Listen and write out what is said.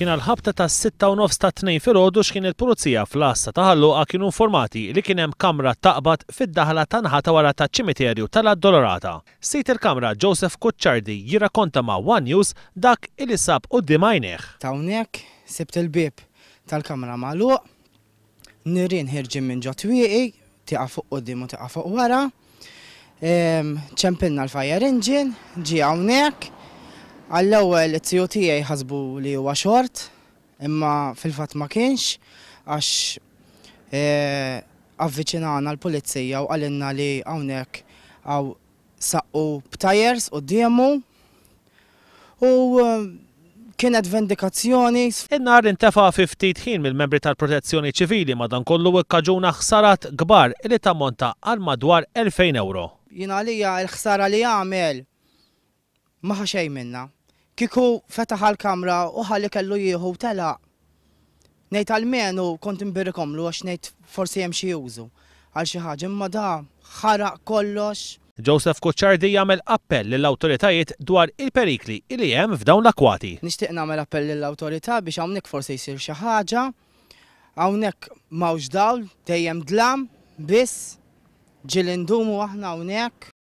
kien għal-ħabta ta' 6.9 ta' 2 fil-ħodu x'kien il-pulizija fl-assa ta' ħalluqa kienu informati li kien hemm kamra taqbad fid-daħla tanħata wara ta' ċimiterju tal-Addolorata. Sit il-kamra Joseph Kuċċardi jirrakonta ma' One News dak il sab u dimajneħ. Ta' unek sibt il-bib tal-kamra magħluq, nirin ħirġin minn ġotwieqi, tiqa' fuq qudiem u tiqa' fuq wara, ċempilna l-fire engine, ġi hawnhekk, Għall-ewwel it-tiju tiegħi ħasbu li huwa xort, imma fil-fatt ma kienx għax e, avviċinana l-pulizija u għalinna li hawnhekk għaw saqqu b'tajers u d-diemu u e, kienet vendikazzjoni. In-nar intefa' 50 ħin mill-membri tal-protezzjoni ċivili kollu kkaġuna ħsarat kbar li tammonta għal madwar 2000 euro. Jina għalija l-ħsara li għamel maħa xej minna kiku fetaħ l-kamra u ħalli kellu jieħu tela. Nejt għal-menu kont lu għax nejt forsi jem xie jużu. Għal xi ħaġa imma da ħaraq kollox. Joseph Kuċċardi jagħmel appell lill awtoritajiet dwar il-perikli li hemm f'dawn l-akwati. Nixtieq nagħmel appell lill awtorità biex hawnhekk forsi jsir xi ħaġa. Hawnhekk m'hawnx dawl dejjem dlam biss ġil indumu aħna hawnhekk